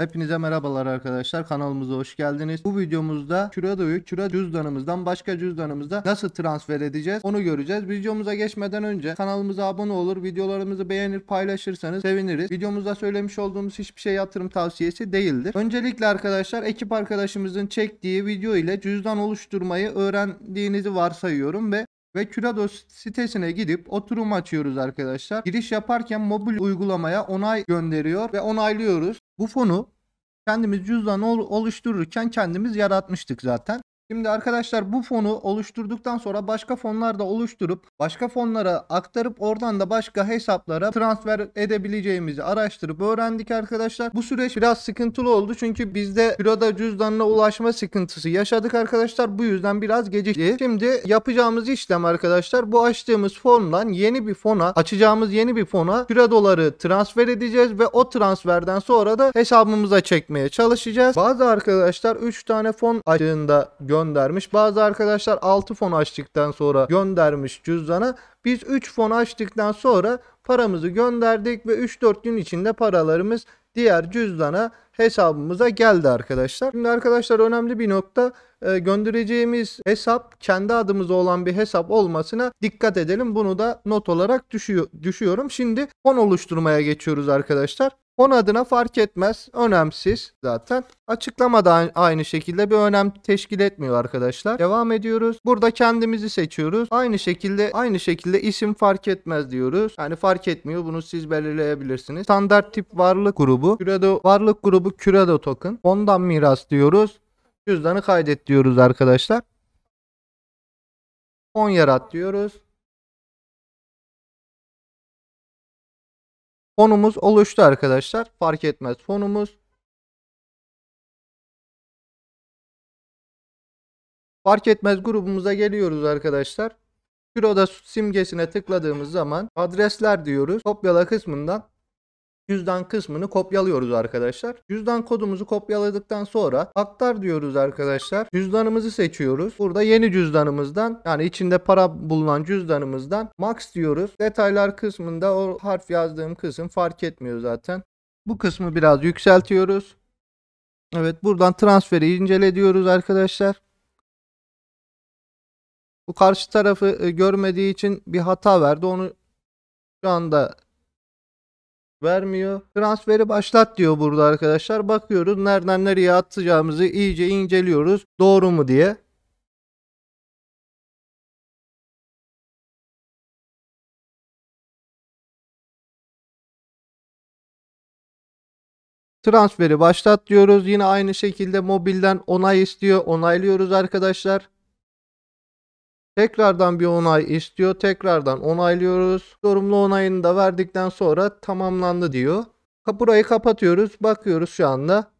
Hepinize merhabalar arkadaşlar kanalımıza hoş geldiniz. Bu videomuzda Kürado'yu Küra cüzdanımızdan başka cüzdanımızda nasıl transfer edeceğiz onu göreceğiz. Videomuza geçmeden önce kanalımıza abone olur videolarımızı beğenir paylaşırsanız seviniriz. Videomuzda söylemiş olduğumuz hiçbir şey yatırım tavsiyesi değildir. Öncelikle arkadaşlar ekip arkadaşımızın çektiği video ile cüzdan oluşturmayı öğrendiğinizi varsayıyorum ve ve Curados sitesine gidip oturum açıyoruz arkadaşlar. Giriş yaparken mobil uygulamaya onay gönderiyor ve onaylıyoruz. Bu fonu kendimiz cüzdan oluştururken kendimiz yaratmıştık zaten. Şimdi arkadaşlar bu fonu oluşturduktan sonra başka fonlar da oluşturup başka fonlara aktarıp oradan da başka hesaplara transfer edebileceğimizi araştırıp öğrendik arkadaşlar. Bu süreç biraz sıkıntılı oldu çünkü bizde Firoda cüzdanına ulaşma sıkıntısı yaşadık arkadaşlar. Bu yüzden biraz gecikti. Şimdi yapacağımız işlem arkadaşlar bu açtığımız fondan yeni bir fona açacağımız yeni bir fona Firoda doları transfer edeceğiz ve o transferden sonra da hesabımıza çekmeye çalışacağız. Bazı arkadaşlar 3 tane fon açığında gö göndermiş. Bazı arkadaşlar 6 fon açtıktan sonra göndermiş cüzdana. Biz 3 fon açtıktan sonra paramızı gönderdik ve 3-4 gün içinde paralarımız diğer cüzdana hesabımıza geldi arkadaşlar. Şimdi arkadaşlar önemli bir nokta e, göndereceğimiz hesap kendi adımıza olan bir hesap olmasına dikkat edelim. Bunu da not olarak düşüyorum. Şimdi fon oluşturmaya geçiyoruz arkadaşlar. Fon adına fark etmez. Önemsiz zaten. Açıklama da aynı şekilde bir önem teşkil etmiyor arkadaşlar. Devam ediyoruz. Burada kendimizi seçiyoruz. Aynı şekilde aynı şekilde isim fark etmez diyoruz. Yani fark etmiyor. Bunu siz belirleyebilirsiniz. Standart tip varlık grubu. Kürado varlık grubu Kürado token. Ondan miras diyoruz. Cüzdanı kaydet diyoruz arkadaşlar. Fon yarat diyoruz. Fonumuz oluştu arkadaşlar. Fark etmez fonumuz. Fark etmez grubumuza geliyoruz arkadaşlar. Şurada simgesine tıkladığımız zaman adresler diyoruz. Kopyala kısmından cüzdan kısmını kopyalıyoruz arkadaşlar. Cüzdan kodumuzu kopyaladıktan sonra aktar diyoruz arkadaşlar. Cüzdanımızı seçiyoruz. Burada yeni cüzdanımızdan yani içinde para bulunan cüzdanımızdan max diyoruz. Detaylar kısmında o harf yazdığım kısım fark etmiyor zaten. Bu kısmı biraz yükseltiyoruz. Evet buradan transferi incele diyoruz arkadaşlar. Bu karşı tarafı e, görmediği için bir hata verdi. Onu şu anda vermiyor. Transferi başlat diyor burada arkadaşlar. Bakıyoruz nereden nereye atacağımızı iyice inceliyoruz. Doğru mu diye. Transferi başlat diyoruz. Yine aynı şekilde mobilden onay istiyor. Onaylıyoruz arkadaşlar. Tekrardan bir onay istiyor. Tekrardan onaylıyoruz. Sorumlu onayını da verdikten sonra tamamlandı diyor. Kapurayı kapatıyoruz. Bakıyoruz şu anda.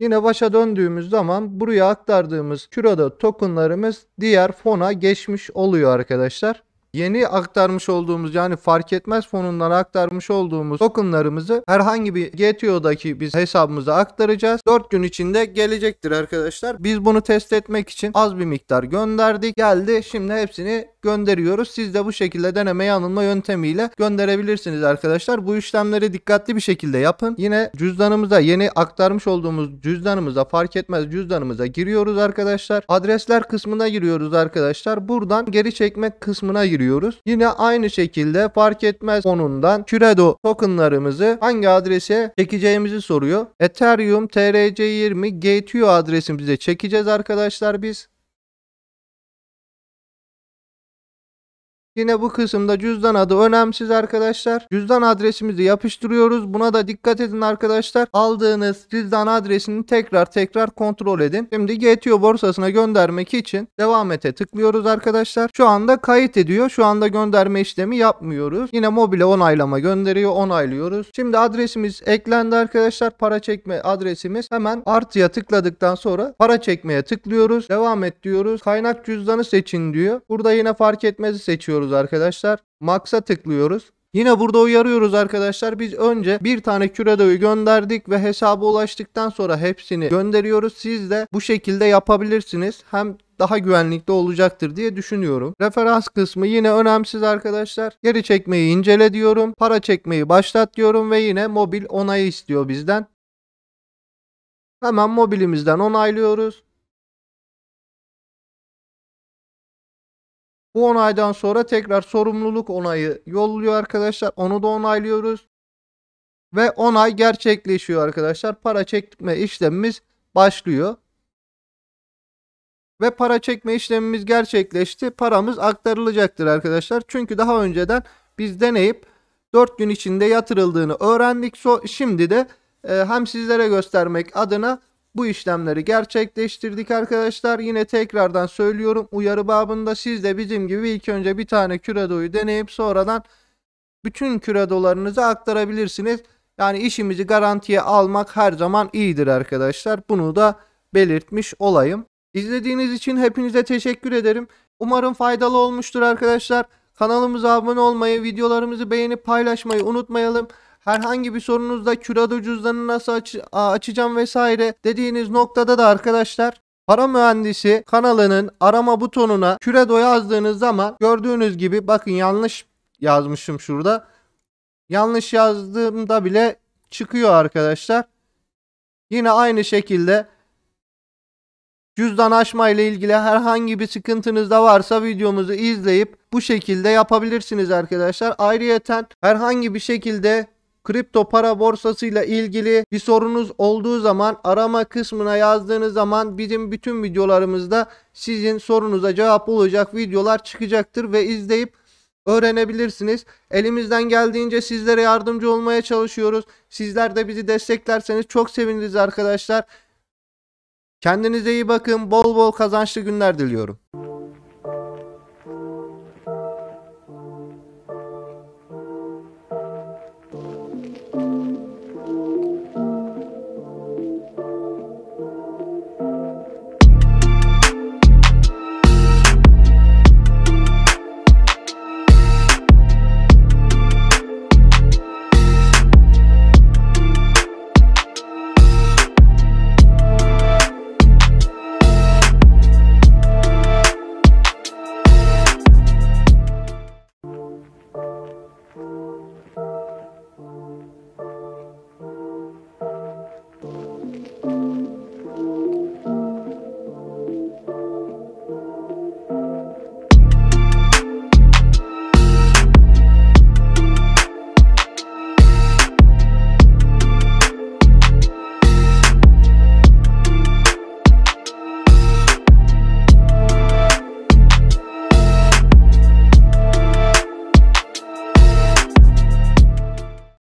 Yine başa döndüğümüz zaman buraya aktardığımız Curado tokenlarımız diğer fona geçmiş oluyor arkadaşlar yeni aktarmış olduğumuz yani fark etmez fonundan aktarmış olduğumuz tokenlarımızı herhangi bir GTO'daki biz hesabımıza aktaracağız. 4 gün içinde gelecektir arkadaşlar. Biz bunu test etmek için az bir miktar gönderdik. Geldi. Şimdi hepsini gönderiyoruz. Siz de bu şekilde deneme yanılma yöntemiyle gönderebilirsiniz arkadaşlar. Bu işlemleri dikkatli bir şekilde yapın. Yine cüzdanımıza yeni aktarmış olduğumuz cüzdanımıza fark etmez cüzdanımıza giriyoruz arkadaşlar. Adresler kısmına giriyoruz arkadaşlar. Buradan geri çekmek kısmına giriyoruz. Yine aynı şekilde fark etmez konundan Credo tokenlarımızı hangi adrese çekeceğimizi soruyor. Ethereum TRC20 GTU adresimize çekeceğiz arkadaşlar biz. Yine bu kısımda cüzdan adı önemsiz arkadaşlar. Cüzdan adresimizi yapıştırıyoruz. Buna da dikkat edin arkadaşlar. Aldığınız cüzdan adresini tekrar tekrar kontrol edin. Şimdi GTO borsasına göndermek için devam ete tıklıyoruz arkadaşlar. Şu anda kayıt ediyor. Şu anda gönderme işlemi yapmıyoruz. Yine mobile onaylama gönderiyor. Onaylıyoruz. Şimdi adresimiz eklendi arkadaşlar. Para çekme adresimiz. Hemen artıya tıkladıktan sonra para çekmeye tıklıyoruz. Devam et diyoruz. Kaynak cüzdanı seçin diyor. Burada yine fark etmezi seçiyoruz yapıyoruz arkadaşlar. Max'a tıklıyoruz. Yine burada uyarıyoruz arkadaşlar. Biz önce bir tane küredoyu gönderdik ve hesaba ulaştıktan sonra hepsini gönderiyoruz. Siz de bu şekilde yapabilirsiniz. Hem daha güvenlikli olacaktır diye düşünüyorum. Referans kısmı yine önemsiz arkadaşlar. Geri çekmeyi incele diyorum. Para çekmeyi başlat diyorum ve yine mobil onayı istiyor bizden. Hemen mobilimizden onaylıyoruz. Bu onaydan sonra tekrar sorumluluk onayı yolluyor arkadaşlar. Onu da onaylıyoruz. Ve onay gerçekleşiyor arkadaşlar. Para çekme işlemimiz başlıyor. Ve para çekme işlemimiz gerçekleşti. Paramız aktarılacaktır arkadaşlar. Çünkü daha önceden biz deneyip 4 gün içinde yatırıldığını öğrendik. Şimdi de e, hem sizlere göstermek adına bu işlemleri gerçekleştirdik arkadaşlar. Yine tekrardan söylüyorum uyarı babında siz de bizim gibi ilk önce bir tane küredoyu deneyip sonradan bütün küredolarınızı aktarabilirsiniz. Yani işimizi garantiye almak her zaman iyidir arkadaşlar. Bunu da belirtmiş olayım. İzlediğiniz için hepinize teşekkür ederim. Umarım faydalı olmuştur arkadaşlar. Kanalımıza abone olmayı, videolarımızı beğenip paylaşmayı unutmayalım. Herhangi bir sorunuzda kürado cüzdanı nasıl aç açacağım vesaire dediğiniz noktada da arkadaşlar Para mühendisi kanalının arama butonuna kürado yazdığınız zaman gördüğünüz gibi bakın yanlış yazmışım şurada. Yanlış yazdığımda bile çıkıyor arkadaşlar. Yine aynı şekilde cüzdan açma ile ilgili herhangi bir sıkıntınız da varsa videomuzu izleyip bu şekilde yapabilirsiniz arkadaşlar. Ayrıyeten herhangi bir şekilde kripto para borsasıyla ilgili bir sorunuz olduğu zaman arama kısmına yazdığınız zaman bizim bütün videolarımızda sizin sorunuza cevap olacak videolar çıkacaktır ve izleyip öğrenebilirsiniz. Elimizden geldiğince sizlere yardımcı olmaya çalışıyoruz. Sizler de bizi desteklerseniz çok seviniriz arkadaşlar. Kendinize iyi bakın. Bol bol kazançlı günler diliyorum.